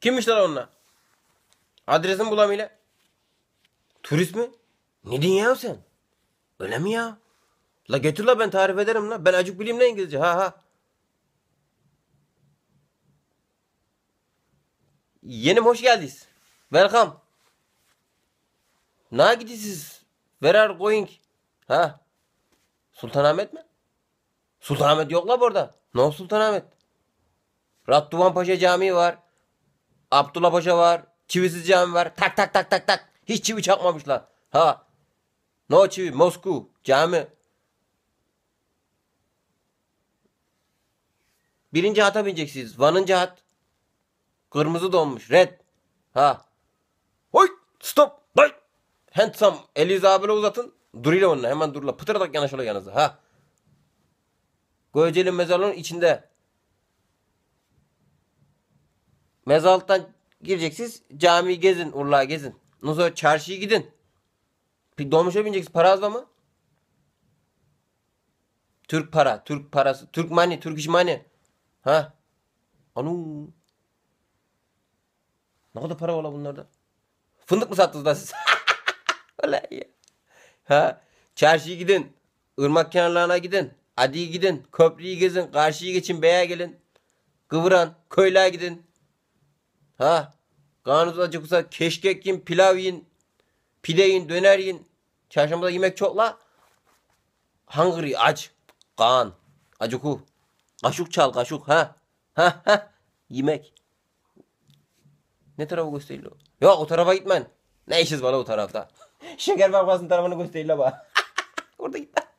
Kimmişler onlar? onunla? Adresini bulamıyla. Turist mi? Ne diyorsun sen? Öyle mi ya? La götür la ben tarif ederim la. Ben acık bileyim ne İngilizce. Ha ha. Yenim hoş geldiniz. Welcome. Na gidisiz? Where are going? Ha? Sultanahmet mi? Sultanahmet yok la burada. No Sultanahmet. Radduvan Paşa Camii var. Abdullah Paşa var. Çivisiz cami var. Tak tak tak tak tak. Hiç çivi çakmamışlar. Ha. No çivi. Moskou Cami. Birinci hata bineceksiniz. Vanıncı hat. Kırmızı donmuş. Red. Ha. Oy, Stop. Bay. Handsome. Elinizi abile uzatın. Duruyla onunla. Hemen durla. Pıtırdak yanaşıyorlar yanınıza. Ha. Göceli mezarlığın içinde. Mezarlıktan gireceksiniz. Camiyi gezin, urlağı gezin. Ondan sonra çarşıya gidin. Dolmuşa bineceksiniz. Para az mı? Türk para, Türk parası, Türk money, Türk iş money. Ha? Anu. Ne kadar para var bunlarda? Fındık mı sattınız da siz? Olay ya. Ha? Çarşıya gidin. Irmak kenarlarına gidin. Adi'ye gidin. Köprüyü gezin. Karşıyı geçin. Bey'e gelin. Kıvıran. Köylü'ye gidin. Ha? Karnınız acıkırsa keşkek yiyin, pilav yiyin, pide yiyin, döner yiyin. Çarşambada yemek çokla. Hungry, aç. Kan, acıku. Kaşuk çal, kaşuk. Ha? Ha? Ha? Yemek. Ne tarafı gösteriyor? Yok o tarafa gitmen. Ne işiniz var o tarafta? Şeker fabrikasının tarafını gösteriyor bak. Orada git.